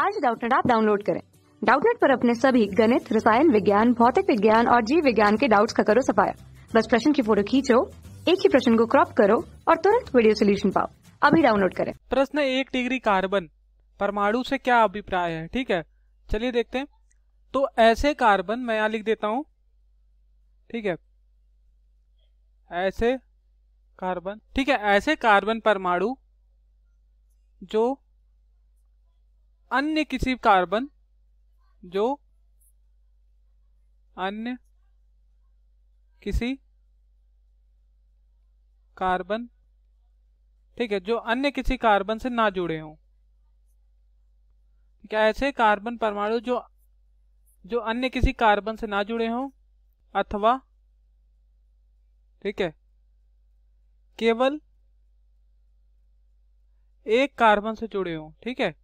आज डाउटनेट आप डाउनलोड करें डाउटनेट पर अपने सभी गणित रसायन विज्ञान भौतिक विज्ञान और जीव विज्ञान के डाउट्स का करो सफाया बस प्रश्न की फोटो खींचो एक ही प्रश्न को क्रॉप करो और तुरंत वीडियो सोल्यूशन पाओ अभी डाउनलोड करें प्रश्न एक डिग्री कार्बन परमाणु से क्या अभिप्राय है ठीक है चलिए देखते हैं तो ऐसे कार्बन मैं यहां लिख देता हूं ठीक है ऐसे कार्बन ठीक है ऐसे कार्बन परमाणु जो अन्य किसी कार्बन जो अन्य किसी कार्बन ठीक है जो अन्य किसी कार्बन से ना जुड़े हों ठीक है ऐसे कार्बन परमाणु जो जो अन्य किसी कार्बन से ना जुड़े हों अथवा ठीक है केवल एक कार्बन से जुड़े हों ठीक है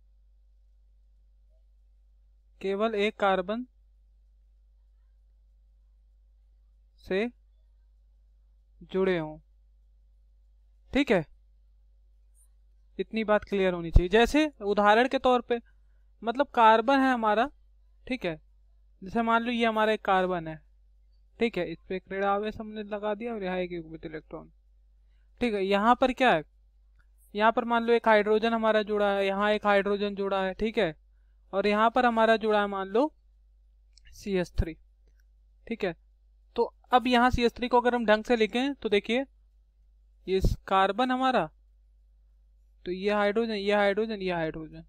केवल एक कार्बन से जुड़े हों ठीक है इतनी बात क्लियर होनी चाहिए जैसे उदाहरण के तौर पे मतलब कार्बन है हमारा ठीक है जैसे मान लो ये हमारा एक कार्बन है ठीक है इस पर एक ऋण आवेश हमने लगा दिया और यहाँ एक युग्मित इलेक्ट्रॉन ठीक है यहाँ पर क्या है यहाँ पर मान लो एक हाइड्रोजन हमारा जुड़ा है यहाँ एक हाइड्रोजन जुड़ा है ठीक है और यहाँ पर हमारा जुड़ा है मान लो सी एस थ्री ठीक है तो अब यहाँ सी एस थ्री को अगर हम ढंग से लिखें तो देखिए ये कार्बन हमारा तो ये हाइड्रोजन ये हाइड्रोजन ये हाइड्रोजन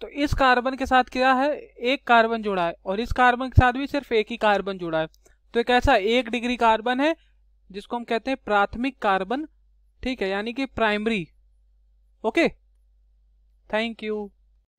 तो इस कार्बन के साथ क्या है एक कार्बन जुड़ा है और इस कार्बन के साथ भी सिर्फ एक ही कार्बन जुड़ा है तो एक ऐसा एक डिग्री कार्बन है जिसको हम कहते हैं प्राथमिक कार्बन ठीक है यानी कि प्राइमरी ओके थैंक यू